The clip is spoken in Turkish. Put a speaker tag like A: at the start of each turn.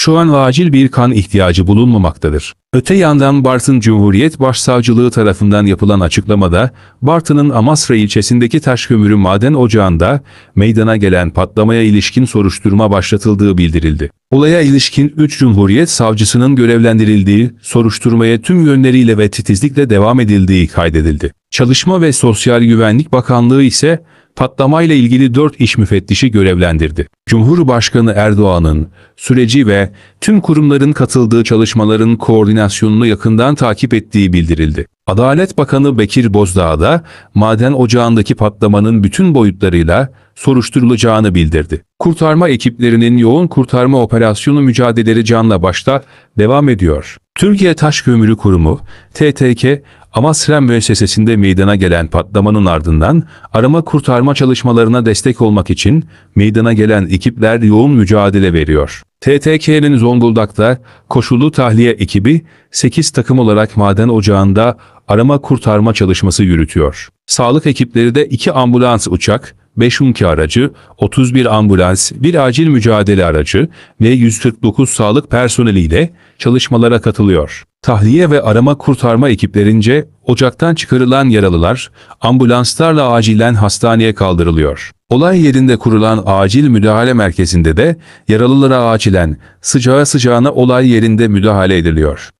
A: şu an acil bir kan ihtiyacı bulunmamaktadır. Öte yandan Bartın Cumhuriyet Başsavcılığı tarafından yapılan açıklamada, Bartın'ın Amasra ilçesindeki taş kömürü maden ocağında meydana gelen patlamaya ilişkin soruşturma başlatıldığı bildirildi. Olaya ilişkin 3 Cumhuriyet Savcısının görevlendirildiği, soruşturmaya tüm yönleriyle ve titizlikle devam edildiği kaydedildi. Çalışma ve Sosyal Güvenlik Bakanlığı ise patlamayla ilgili dört iş müfettişi görevlendirdi. Cumhurbaşkanı Erdoğan'ın süreci ve tüm kurumların katıldığı çalışmaların koordinasyonunu yakından takip ettiği bildirildi. Adalet Bakanı Bekir Bozdağ da maden ocağındaki patlamanın bütün boyutlarıyla soruşturulacağını bildirdi. Kurtarma ekiplerinin yoğun kurtarma operasyonu mücadeleleri canla başta devam ediyor. Türkiye Taş Kömürü Kurumu, TTK, ama Amasra müessesesinde meydana gelen patlamanın ardından arama kurtarma çalışmalarına destek olmak için meydana gelen ekipler yoğun mücadele veriyor. TTK'nin Zonguldak'ta koşullu tahliye ekibi 8 takım olarak maden ocağında arama kurtarma çalışması yürütüyor. Sağlık ekipleri de 2 ambulans uçak, 5 unki aracı, 31 ambulans, bir acil mücadele aracı ve 149 sağlık personeliyle çalışmalara katılıyor. Tahliye ve arama kurtarma ekiplerince ocaktan çıkarılan yaralılar ambulanslarla acilen hastaneye kaldırılıyor. Olay yerinde kurulan acil müdahale merkezinde de yaralılara acilen sıcağı sıcağına olay yerinde müdahale ediliyor.